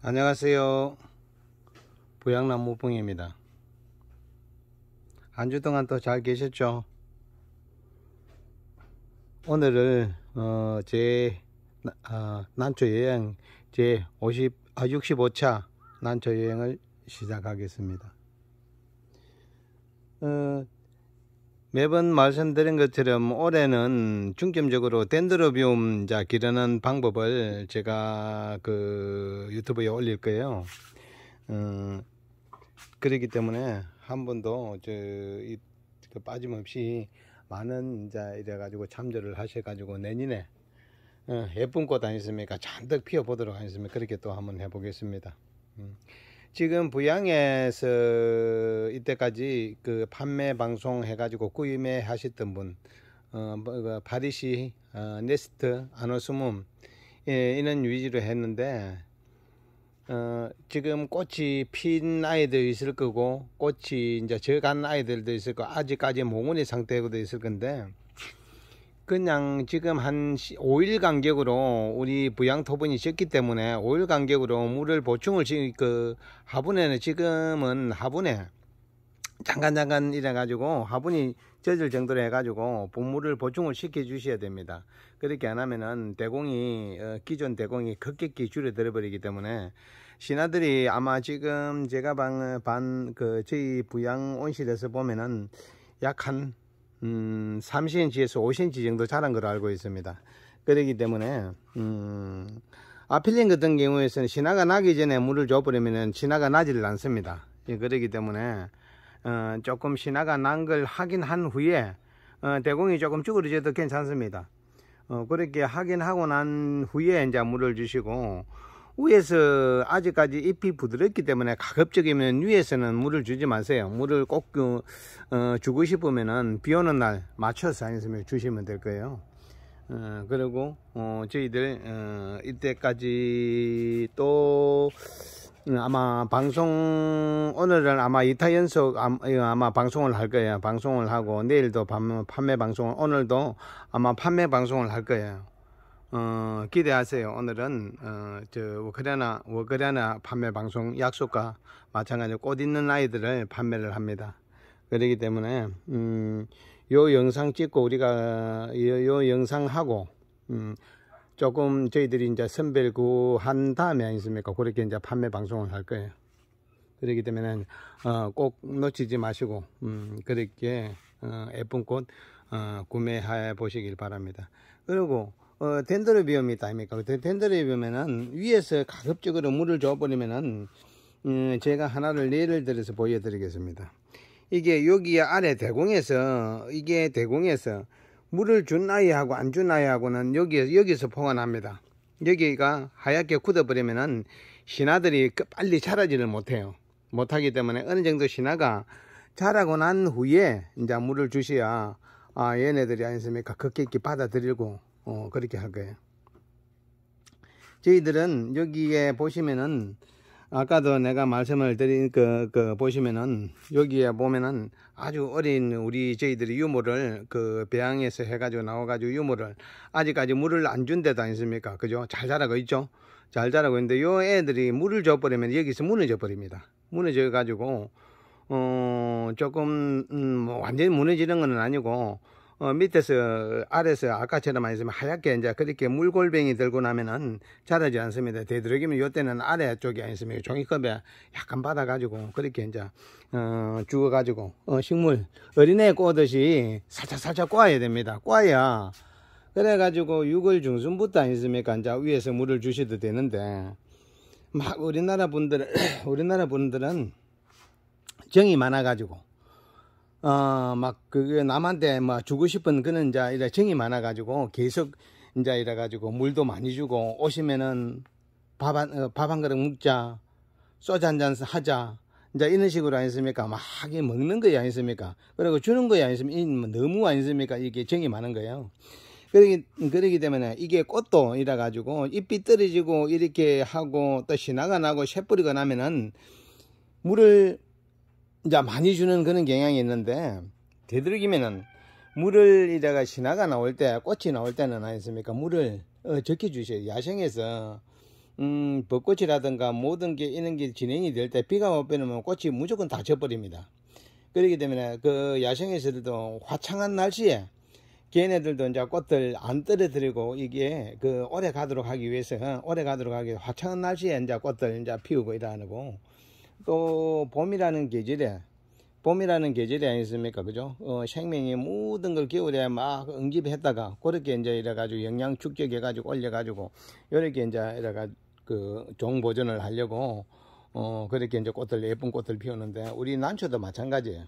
안녕하세요 보양나무봉입니다 한주 동안 또 잘 계셨죠 오늘을 어, 제 어, 난초 여행 제 50, 아, 65차 난초 여행을 시작하겠습니다 어, 매번 말씀드린 것처럼 올해는 중점적으로 덴드로비움 자 기르는 방법을 제가 그 유튜브에 올릴 거예요. 어, 그렇기 때문에 한 번도 저 이, 그 빠짐없이 많은 자 이래가지고 참조를 하셔가지고 내년에 어, 예쁜 꽃 아니십니까? 잔뜩 피워보도록 하겠습니다. 그렇게 또 한번 해보겠습니다. 음. 지금 부양에서 이때까지 그 판매 방송 해가지고 구임해 하셨던 분, 어, 뭐, 그 바디시 어, 네스트, 아노스문, 예, 이런 위주로 했는데, 어, 지금 꽃이 핀 아이들 있을 거고, 꽃이 이제 저간 아이들도 있을 거고, 아직까지 몽문의 상태도 고 있을 건데, 그냥 지금 한 5일 간격으로 우리 부양 토분이 적기 때문에 5일 간격으로 물을 보충을 지금 그 화분에는 지금은 화분에 잠깐 잠깐 이래 가지고 화분이 젖을 정도로 해 가지고 분물을 보충을 시켜 주셔야 됩니다 그렇게 안 하면은 대공이 어, 기존 대공이 급격히 줄어들어 버리기 때문에 신하들이 아마 지금 제가 반그 저희 부양 온실에서 보면은 약한 음, 3cm에서 5cm 정도 자란 걸로 알고 있습니다. 그러기 때문에 음, 아필링 같은 경우에는 신화가 나기 전에 물을 줘버리면 신화가 나질 않습니다. 예, 그러기 때문에 어, 조금 신화가난 걸확인한 후에 어, 대공이 조금 쭈그러져도 괜찮습니다. 어, 그렇게 확인하고 난 후에 이제 물을 주시고 위에서 아직까지 잎이 부드럽기 때문에 가급적이면 위에서는 물을 주지 마세요. 물을 꼭 그, 어, 주고 싶으면비 오는 날 맞춰서 아니면 주시면 될 거예요. 어, 그리고 어, 저희들 어, 이때까지 또 음, 아마 방송 오늘은 아마 이타 연속 아마 방송을 할 거예요. 방송을 하고 내일도 판매 방송을 오늘도 아마 판매 방송을 할 거예요. 어, 기대하세요. 오늘은 어, 워크레나 워크레나 판매 방송 약속과 마찬가지로 꽃 있는 아이들을 판매를 합니다. 그러기 때문에 음, 요 영상 찍고 우리가 요, 요 영상하고 음, 조금 저희들이 이제 선별구 한 다음에 있습니까 그렇게 이제 판매 방송을 할 거예요. 그렇기 때문에 어, 꼭 놓치지 마시고 음, 그렇게 어, 예쁜 꽃 어, 구매해 보시길 바랍니다. 그리고 어, 덴드로비움이 아닙니까? 덴드로비움에는 그 위에서 가급적으로 물을 줘버리면은, 음, 제가 하나를 예를 들어서 보여드리겠습니다. 이게 여기 아래 대공에서, 이게 대공에서 물을 준 아이하고 안 준 아이하고는 여기, 여기서 포관합니다. 여기가 하얗게 굳어버리면은 신화들이 그 빨리 자라지를 못해요. 못하기 때문에 어느 정도 신화가 자라고 난 후에 이제 물을 주셔야 아, 얘네들이 아니습니까? 걷기 받아들이고 어, 그렇게 할 거예요. 저희들은 여기에 보시면은 아까도 내가 말씀을 드린 그, 그 보시면은 여기에 보면은 아주 어린 우리 저희들이 유물을그 배양에서 해가지고 나와가지고 유물을 아직까지 물을 안 준 데도 아니습니까? 그죠? 잘 자라고 있죠? 잘 자라고 있는데 요 애들이 물을 줘버리면 여기서 무너져 버립니다. 무너져 가지고 어 조금 음, 완전히 무너지는 건 아니고 어, 밑에서 아래서 아까처럼 아으면 하얗게 이제 그렇게 물골뱅이 들고 나면은 자라지 않습니다. 되도록이면 요때는 아래 쪽이 아니으면 종이컵에 약간 받아가지고 그렇게 이제 어, 죽어가지고 어, 식물 어린애 꼬듯이 살짝살짝 꼬아야 됩니다. 꼬아야 그래가지고 6월 중순부터 아니습니까? 이제 위에서 물을 주셔도 되는데 막 우리나라 분들 우리나라 분들은 정이 많아가지고 어, 막, 그게 남한테 막 뭐 주고 싶은 그는 이제 이래 정이 많아가지고 계속 이제 이래가지고 물도 많이 주고 오시면은 밥 한, 어, 밥한 그릇 먹자. 소주 한잔 하자. 이제 이런 식으로 아니습니까? 막이 먹는 거야 아니습니까? 그리고 주는 거야 아니습니까? 뭐 너무 아니습니까? 이게 정이 많은 거예요. 그러기, 그러기 때문에 이게 꽃도 이래가지고 잎이 떨어지고 이렇게 하고 또 신화가 나고 새뿌리가 나면은 물을 이제 많이 주는 그런 경향이 있는데 되도록이면은 물을 이래가 신화가 나올 때 꽃이 나올 때는 아니습니까 물을 어, 적게 주셔요 야생에서 음, 벚꽃이라든가 모든 게 이런 게 진행이 될 때 비가 못 빼놓으면 꽃이 무조건 다 져버립니다 그렇기 때문에 그 야생에서도 화창한 날씨에 걔네들도 이제 꽃들 안 떨어뜨리고 이게 그 오래 가도록 하기 위해서 어, 오래 가도록 하기 위해서 화창한 날씨에 이제 꽃들 이제 피우고 이러하 거고 또 봄이라는 계절에 봄이라는 계절이 아니습니까 그죠? 어, 생명이 모든 걸 겨울에 막 응집했다가 그렇게 이제 이래가지고 영양 축적해가지고 올려가지고 이렇게 이제 이래가 그종 보존을 하려고 어 그렇게 이제 꽃들 예쁜 꽃들 피우는데 우리 난초도 마찬가지예요.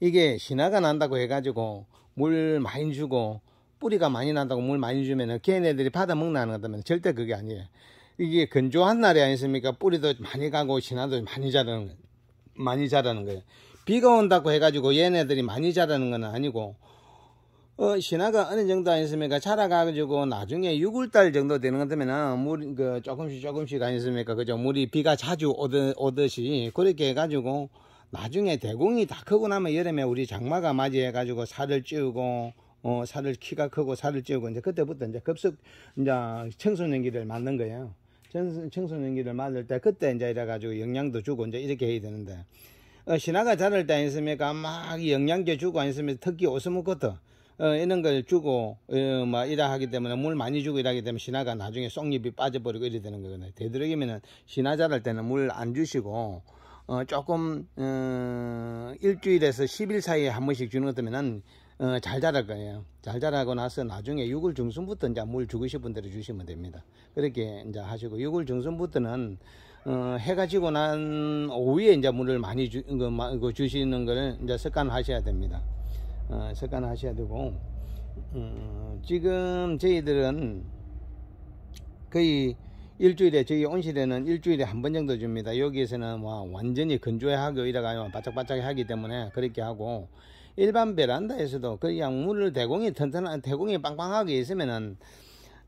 이게 신화가 난다고 해가지고 물 많이 주고 뿌리가 많이 난다고 물 많이 주면은 걔네들이 받아먹는 안 한다면 절대 그게 아니에요. 이게 건조한 날이 아니습니까? 뿌리도 많이 가고 신화도 많이 자라는 많이 자라는 거예요. 비가 온다고 해가지고 얘네들이 많이 자라는 건 아니고 어, 신화가 어느 정도 아니습니까? 자라가지고 나중에 6월달 정도 되는 것 되면은 물, 그, 조금씩 조금씩 아니습니까? 그죠? 물이 비가 자주 오드, 오듯이 그렇게 해가지고 나중에 대공이 다 크고 나면 여름에 우리 장마가 맞이해가지고 살을 찌우고 어, 살을 키가 크고 살을 찌우고 이제 그때부터 이제 급속 이제 청소년기를 만든 거예요. 청소년기를 맞을 때 그때 이제 이래가지고 영양도 주고 이제 이렇게 해야 되는데 어, 신화가 자랄 때 아니습니까? 막 영양제 주고 아니습니 특히 오스모코트 어, 이런 걸 주고 어, 막 뭐 이라 하기 때문에 물 많이 주고 이러기 때문에 신화가 나중에 쏙잎이 빠져버리고 이래 되는 거거든요. 되도록이면은 신화 자랄 때는 물 안 주시고 어, 조금 어, 일주일에서 10일 사이에 한 번씩 주는 것들면은 어, 잘 자랄 거예요. 잘 자라고 나서 나중에 6월 중순부터 이제 물 주고 싶은 대로 주시면 됩니다. 그렇게 이제 하시고 6월 중순부터는 어, 해가 지고 난 오후에 이제 물을 많이 주, 그, 그 주시는 거를 이제 습관하셔야 됩니다. 어, 습관하셔야 되고 음, 지금 저희들은 거의 일주일에 저희 온실에는 일주일에 한 번 정도 줍니다. 여기에서는 와 완전히 건조하고 이래가요 바짝바짝 하기 때문에 그렇게 하고 일반 베란다에서도 그 약물을 대공이 튼튼한 대공이 빵빵하게 있으면은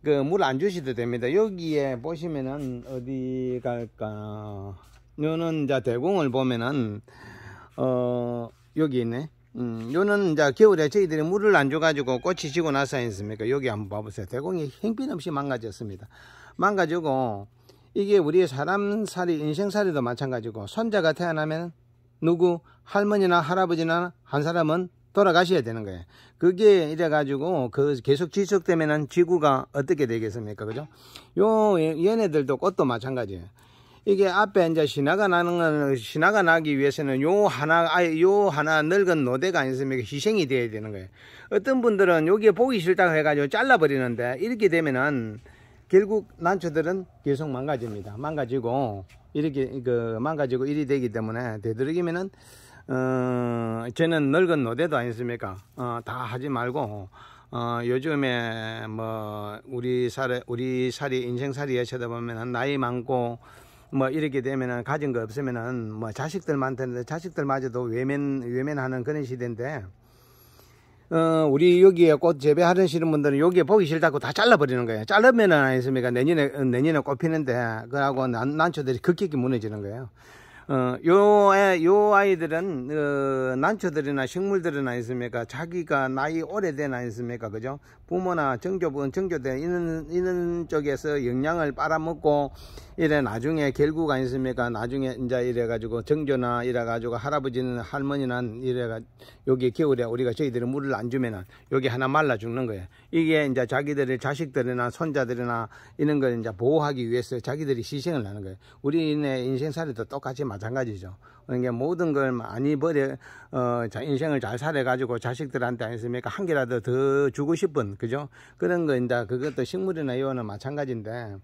그 물 안 주셔도 됩니다. 여기에 보시면은 어디 갈까? 요는 이제 대공을 보면은 어 여기 있네. 음, 요는 이제 겨울에 저희들이 물을 안 줘가지고 꽃이 지고 나서 했습니까? 여기 한번 봐보세요. 대공이 형편없이 망가졌습니다. 망가지고 이게 우리 사람 살이 인생 살이도 마찬가지고 손자가 태어나면 누구 할머니나 할아버지나 한 사람은 돌아가셔야 되는 거예요. 그게 이래 가지고 그 계속 지속되면은 지구가 어떻게 되겠습니까? 그죠? 요 얘네들도 꽃도 마찬가지예요. 이게 앞에 이제 신화가 나는 건 신화가 나기 위해서는 요 하나 아요 하나 늙은 노대가 아니습니까? 희생이 돼야 되는 거예요. 어떤 분들은 여기에 보기 싫다고 해 가지고 잘라 버리는데 이렇게 되면은 결국 난초들은 계속 망가집니다. 망가지고 이렇게 그 망가지고 이리 되기 때문에 되도록이면은 어, 쟤는 늙은 노대도 아니습니까? 어, 다 하지 말고, 어, 요즘에 뭐, 우리 살에, 우리 살이, 인생살이에 쳐다보면은 나이 많고, 뭐 이렇게 되면은 가진 거 없으면은 뭐 자식들 많다는데 자식들마저도 외면, 외면하는 그런 시대인데, 어, 우리 여기에 꽃 재배하시는 분들은 여기에 보기 싫다고 다 잘라버리는 거예요. 자르면은 아니습니까? 내년에, 어, 내년에 꽃 피는데, 그러고 난, 난초들이 극격히 무너지는 거예요. 어, 요, 애, 요 아이들은, 어, 난초들이나 식물들이나 있습니까? 자기가 나이 오래된 아이습니까? 있 그죠? 부모나 정교분, 정교대 있는 이런 쪽에서 영양을 빨아먹고 이래 나중에 결국 가있습니까 나중에 이제 이래가지고 정교나 이래가지고 할아버지는 할머니는 이래가 여기 겨울에 우리가 저희들이 물을 안 주면은 여기 하나 말라 죽는 거예요. 이게 이제 자기들의 자식들이나 손자들이나 이런 걸 이제 보호하기 위해서 자기들이 시생을 하는 거예요. 우리네 인생살이도 똑같이 마찬가지죠. 그러니까 모든 걸 많이 버려 어 인생을 잘 살아가지고 자식들한테 안했습니까한 개라도 더 주고 싶은 그죠 그런 거인다 그것도 식물이나 이거는 마찬가지인데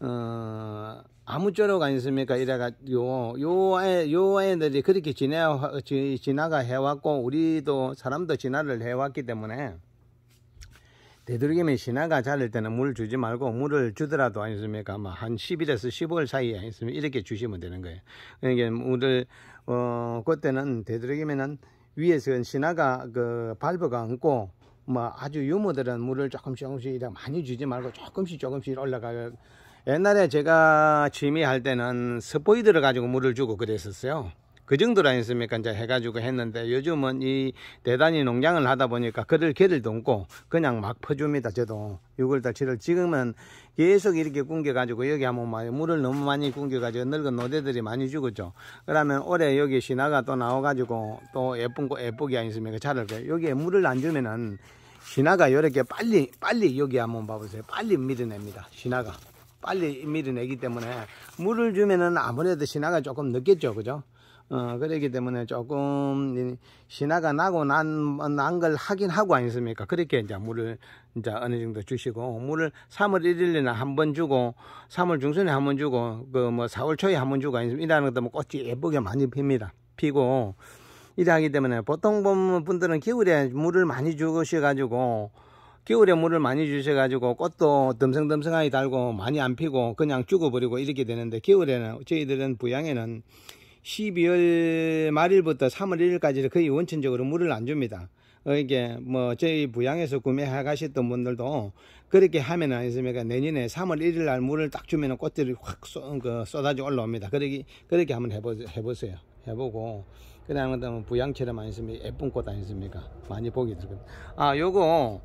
어 아무쪼록 안했습니까 이래가지고 요 아이 요 아이들이 그렇게 지나 지나가 해왔고 우리도 사람도 진화를 해왔기 때문에. 되도록이면 신화가 자랄 때는 물 주지 말고 물을 주더라도 아니습니까? 아마 뭐 한 10일에서 15일 사이에 아니습니까? 이렇게 주시면 되는 거예요. 그러니까 물을 어 그때는 되도록이면은 위에서 신화가 그 발버가 얹고 뭐 아주 유모들은 물을 조금씩 조금씩 많이 주지 말고 조금씩 조금씩 올라가요. 옛날에 제가 취미할 때는 스포이드를 가지고 물을 주고 그랬었어요. 그 정도로 아니었습니까? 이제 해가지고 했는데 요즘은 이 대단히 농장을 하다 보니까 그럴 개을도 없고 그냥 막 퍼줍니다. 저도 6월달 7월 지금은 계속 이렇게 굶겨가지고 여기 한번 막 물을 너무 많이 굶겨가지고 늙은 노대들이 많이 죽었죠. 그러면 올해 여기 신화가 또 나와가지고 또 예쁜 거 예쁘게 아니었습니까? 자를 거 여기에 물을 안 주면은 신화가 이렇게 빨리 빨리 여기 한번 봐보세요. 빨리 밀어냅니다. 신화가. 빨리 밀어내기 때문에 물을 주면은 아무래도 신화가 조금 늦겠죠 그죠 어, 그러기 때문에 조금 신화가 나고 난난 걸 하긴 하고 아니습니까? 그렇게 이제 물을 이제 어느 정도 주시고 물을 3월 1일이나 한 번 주고 3월 중순에 한 번 주고 그 뭐 4월 초에 한 번 주고 아니면 이러는 것도 뭐 꽃이 예쁘게 많이 핍니다. 피고 이래하기 때문에 보통 분들은 겨울에 물을 많이 주셔가지고 겨울에 물을 많이 주셔가지고 꽃도 듬성듬성하게 달고 많이 안 피고 그냥 죽어버리고 이렇게 되는데 겨울에는 저희들은 부양에는 12월 말일부터 3월 1일까지는 거의 원천적으로 물을 안 줍니다. 어, 이게 뭐 저희 부양에서 구매해 가셨던 분들도 그렇게 하면 안있습니까 내년에 3월 1일 날 물을 딱 주면 꽃들이 확 쏟, 그 쏟아져 올라옵니다. 그렇게 그렇게 한번 해보, 해보세요. 해보고 그다음에 뭐 부양처럼 안있습니까 예쁜 꽃 아니습니까 많이 보게 들겁니다. 아 요거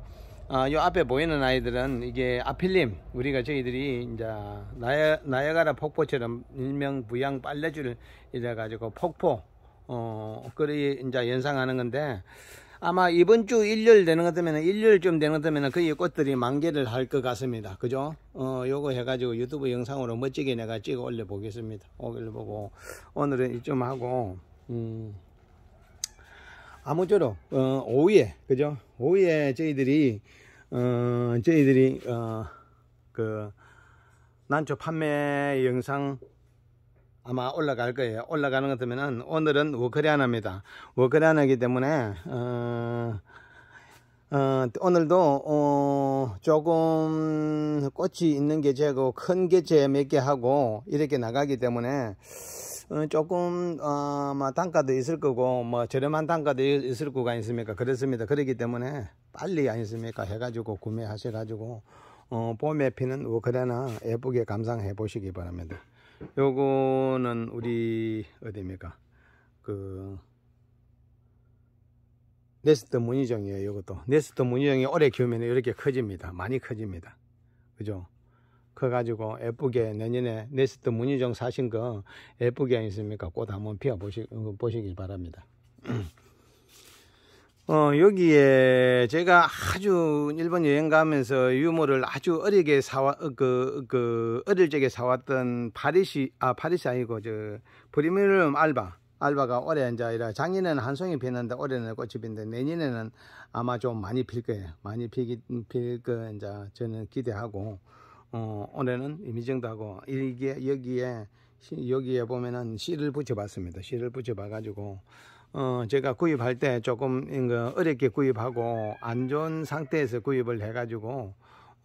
어, 요 앞에 보이는 아이들은 이게 아필림 우리가 저희들이 이제 나야, 나야가라 폭포처럼 일명 부양 빨래줄 이래 가지고 폭포 어 그리 이제 연상하는 건데 아마 이번 주 일요일 되는 것 되면 일요일쯤 되는 것 되면 그의 꽃들이 만개를 할 것 같습니다. 그죠? 어 요거 해가지고 유튜브 영상으로 멋지게 내가 찍어 올려 보겠습니다. 오려 보고 오늘은 이쯤 하고 음. 아무쪼록 어, 오후에 그죠 오후에 저희들이 어, 저희들이 어, 그 난초 판매 영상 아마 올라갈 거예요 올라가는 것으면 오늘은 워크리안합니다워크리안하기 때문에 어, 어, 오늘도 어, 조금 꽃이 있는 게제고 큰 게제 몇개 하고 이렇게 나가기 때문에 어, 조금 어뭐 단가도 있을 거고 뭐 저렴한 단가도 있을 거가 있습니까 그렇습니다 그렇기 때문에 빨리 아니습니까 해가지고 구매하셔 가지고 어 봄에 피는 워크레나 뭐 예쁘게 감상해 보시기 바랍니다 요거는 우리 어디입니까 그 네스트 무늬종이에요 이것도 네스트 무늬종이 오래 키우면 이렇게 커집니다 많이 커집니다 그죠 그 가지고 예쁘게 내년에 네스트 문의정 사신 거 예쁘게 있습니까? 꽃 한번 피워 보시, 어, 보시길 바랍니다. 어, 여기에 제가 아주 일본 여행 가면서 유물을 아주 어리게 사와, 어, 그, 그, 어릴 적에 사왔던 파리시, 아, 파리시 아니고, 저, 프리미엄 알바. 알바가 올해 이제 아니라 작년에는 한 송이 피는데 올해는 꽃이 피는데 내년에는 아마 좀 많이 필 거예요. 많이 피기, 필거 이제 저는 기대하고. 어, 올해는 이미정도하고 이게 여기에 여기에 보면은 씨를 붙여봤습니다. 씨를 붙여봐가지고 어, 제가 구입할 때 조금 어렵게 구입하고 안 좋은 상태에서 구입을 해가지고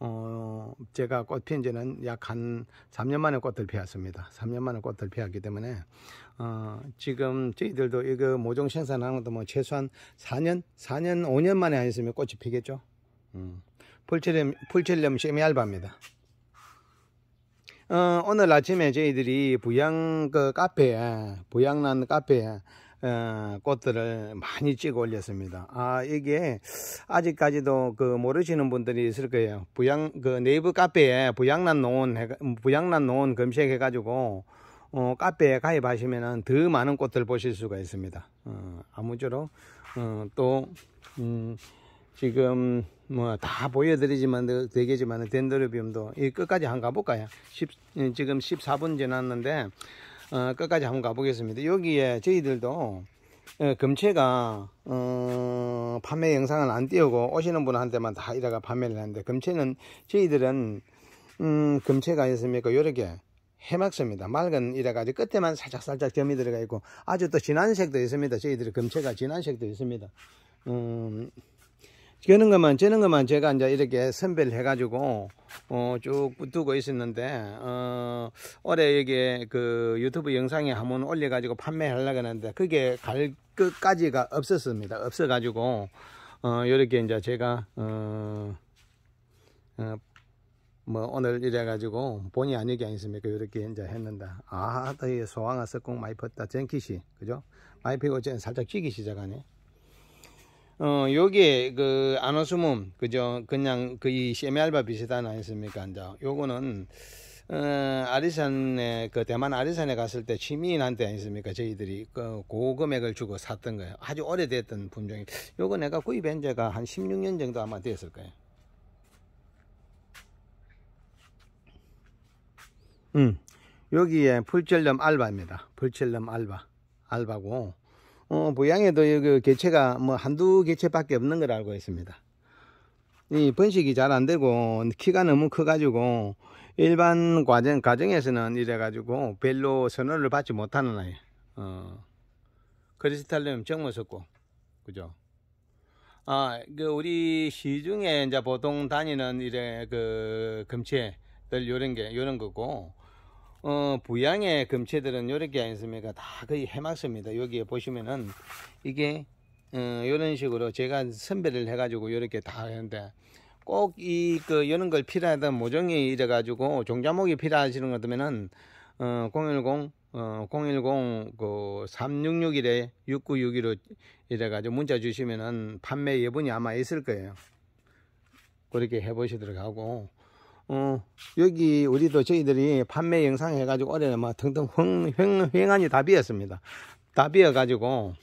어, 제가 꽃핀 지는 약 한 3년 만에 꽃을 피웠습니다. 3년 만에 꽃을 피웠기 때문에, 어, 지금 저희들도 이거 모종 생산하는 것도 뭐 최소한 4년, 4년, 5년 만에 안 했으면 꽃이 피겠죠. 음. 풀칠염 풀체렴 심이 알바입니다 어, 오늘 아침에 저희들이 부양 그 카페에 부양난 카페에 어, 꽃들을 많이 찍어 올렸습니다. 아, 이게 아직까지도 그 모르시는 분들이 있을 거예요. 부양, 그 네이버 카페에 부양난 농원, 부양난 농원 검색해가지고, 어, 카페에 가입하시면은 더 많은 꽃들 보실 수가 있습니다. 어, 아무쪼록, 어, 또, 음, 지금, 뭐다 보여드리지만 그, 되겠지만 덴드로비움도 이 끝까지 한번 가볼까요? 10, 지금 14분 지났는데 어, 끝까지 한번 가보겠습니다. 여기에 저희들도 예, 금체가 어, 판매 영상을 안 띄우고 오시는 분한테만 다 이래가 판매를 하는데 금체는 저희들은 음, 금체가 있습니까? 요렇게 해맑습니다. 맑은 이래가지고 끝에만 살짝 살짝 점이 들어가 있고 아주 또 진한 색도 있습니다. 저희들이 금체가 진한 색도 있습니다. 음, 깨는 것만 째는 것만 제가 이제 이렇게 선별 해가지고 어, 쭉 두고 있었는데 어, 올해 여기 그 유튜브 영상에 한번 올려가지고 판매하려고 했는데 그게 갈 끝까지가 없었습니다. 없어가지고 어, 이렇게 이제 제가 어, 어, 뭐 오늘 이래가지고 본의 아니게 아니습니까 이렇게 이제 했는데 아더 소황아 석공 마이 폈다 쟁키시 그죠 마이 피고 이 살짝 찌기 시작하네 어, 요게 그아노스몸 그죠? 그냥 거의 세미알바 비슷한 아니습니까? 이제 요거는 어, 아리산에 그 대만 아리산에 갔을 때 취미인한테 아니습니까? 저희들이 그 고금액을 주고 샀던 거예요. 아주 오래됐던 품종이. 요거 내가 구입한 지가 한 16년 정도 아마 됐을 거예요. 음. 여기에 풀절름 알바입니다. 풀절름 알바. 알바고 어, 보양에도 여기 개체가 뭐 한두 개체밖에 없는 걸 알고 있습니다. 이 번식이 잘 안 되고 키가 너무 커가지고 일반 과정 과정에서는 이래가지고 별로 선호를 받지 못하는 아이. 어, 크리스탈륨 정모석고 그죠? 아, 그 우리 시중에 이제 보통 다니는 이래 그 금체들 요런 게 요런 거고 어, 부양의 금체들은 요렇게 아니습니까? 다 거의 해맞습니다. 여기에 보시면은 이게 어, 이런 식으로 제가 선별을 해가지고 요렇게다 하는데 꼭 이그 이런 걸 필요하던 모종이 이래가지고 종자목이 필요하시는 것 같으면은 어, 010 어, 010, 그, 3 6 6 1에 6961로 이래가지고 문자 주시면은 판매 여분이 아마 있을 거예요. 그렇게 해보시도록 하고, 어, 여기 우리도 저희들이 판매 영상 해가지고 올해는 등등 뭐 횡, 횡, 횡하이다 비었습니다. 다 비어가지고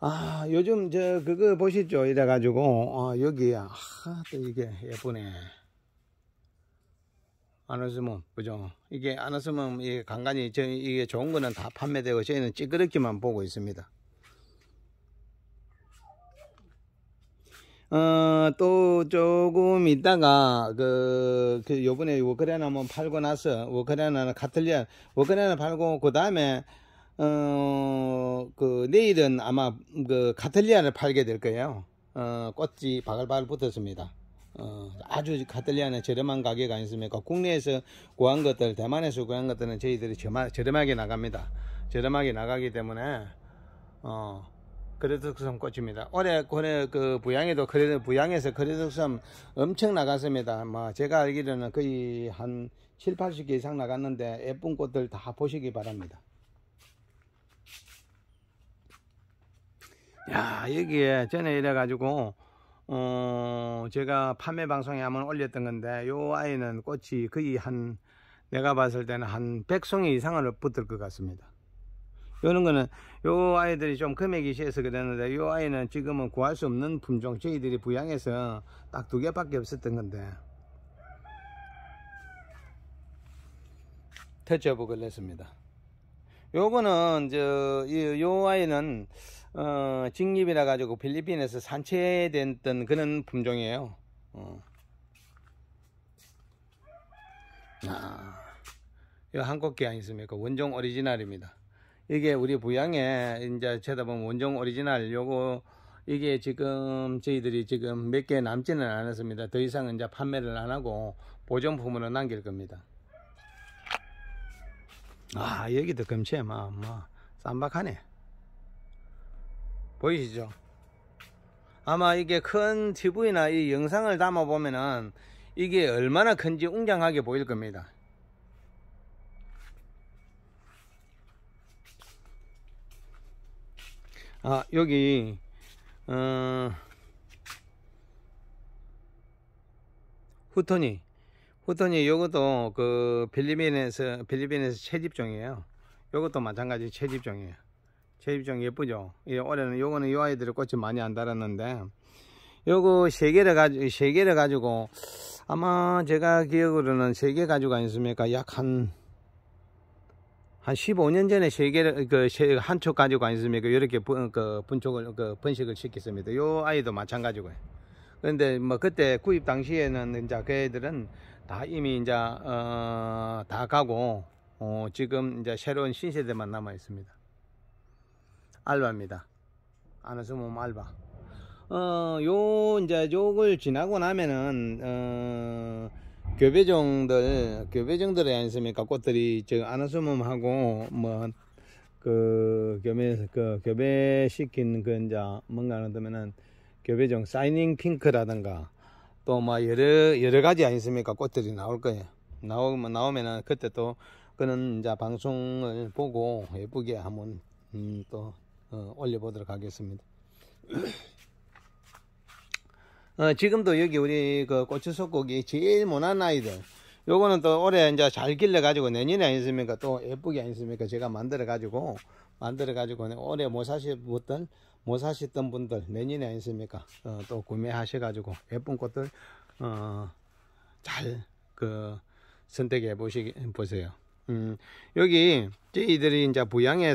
아 요즘 저 그거 보시죠 이래가지고 아, 여기 아, 또 이게 예쁘네 안웃으면 그죠 이게 안웃으면이간간이저 이게 좋은 거는 다 판매되고 저희는 찌그럽기만 보고 있습니다 어, 또 조금 있다가 그, 그 요번에 워크레나 한번 팔고 나서 워크레나 카틀리아 워크레나 팔고 그 다음에 어, 그 내일은 아마 그 카틀리아를 팔게 될 거예요. 어, 꽃이 바글바글 붙었습니다. 어, 아주 카틀리아는 저렴한 가격 아니습니까? 국내에서 구한 것들, 대만에서 구한 것들은 저희들이 저마, 저렴하게 나갑니다. 저렴하게 나가기 때문에, 어, 거래석섬 꽃입니다. 올해 올해 그 부양에도 거래 부양에서 거래석섬 엄청 나갔습니다. 뭐 제가 알기로는 거의 한 7, 80개 이상 나갔는데 예쁜 꽃들 다 보시기 바랍니다. 야 여기에 전에 이래 가지고 어 제가 판매 방송에 한번 올렸던 건데 요 아이는 꽃이 거의 한 내가 봤을 때는 한 100송이 이상을 붙을 것 같습니다. 요런 거는 요 아이들이 좀 금액이 세서 그랬는데 요 아이는 지금은 구할 수 없는 품종 저희들이 부양해서 딱 두 개밖에 없었던 건데 터치업을 냈습니다 요거는 저요 아이는 어 직립이라 가지고 필리핀에서 산채됐던 그런 품종이에요 어. 아, 이 한국 게안있습니까 원종 오리지널입니다. 이게 우리 부양에 이제 쳐다 보면 원종 오리지널 요거 이게 지금 저희들이 지금 몇 개 남지는 않았습니다. 더 이상은 이제 판매를 안 하고 보존품으로 남길 겁니다. 아 여기도 금체 막막 쌈박하네. 보이시죠? 아마 이게 큰 TV나 이 영상을 담아 보면은 이게 얼마나 큰지 웅장하게 보일 겁니다. 아 여기 어, 후토니 후토니 요것도 그 필리핀에서 필리핀에서 채집종이에요 요것도 마찬가지 채집종이에요 채집종 예쁘죠 예, 올해는 요거는 요 아이들이 꽃이 많이 안 달았는데 요거 세 개를 가지고 세 개를 가지고 아마 제가 기억으로는 세 개 가지고 아니습니까 약한 한 15년 전에 그 세 개를 그한초 가지고 있습니까 그 이렇게 분, 그 분촉을 그 번식을 시켰습니다. 요 아이도 마찬가지고요. 그런데 뭐 그때 구입 당시에는 이제 그 애들은 다 이미 이제 어, 다 가고 어, 지금 이제 새로운 신세대만 남아 있습니다. 알바입니다. 안으스몸 알바. 어, 요 이제 요걸 지나고 나면은 어. 교배종들 교배종들이 아니습니까 꽃들이 저 안아수음하고 뭐 그 교배 그 교배시킨 그 이제 뭔가 하다면은 교배종 사이닝 핑크라든가 또 뭐, 여러 여러 가지 아니습니까 꽃들이 나올 거예요 나오면 나오면은 그때 또 그는 이제 방송을 보고 예쁘게 한번 음, 또 어, 올려보도록 하겠습니다. 어, 지금도 여기 우리 그 고추소고기 제일 모난 아이들 요거는 또 올해 이제 잘 길러가지고 내년에 아니습니까? 또 예쁘게 아니습니까? 제가 만들어가지고, 만들어가지고 올해 못 사셨던, 못 사셨던 분들 내년에 아니습니까? 어, 또 구매하셔가지고 예쁜 꽃들, 어, 잘, 그, 선택해 보시, 보세요. 음, 여기, 저희들이 이제 부양해서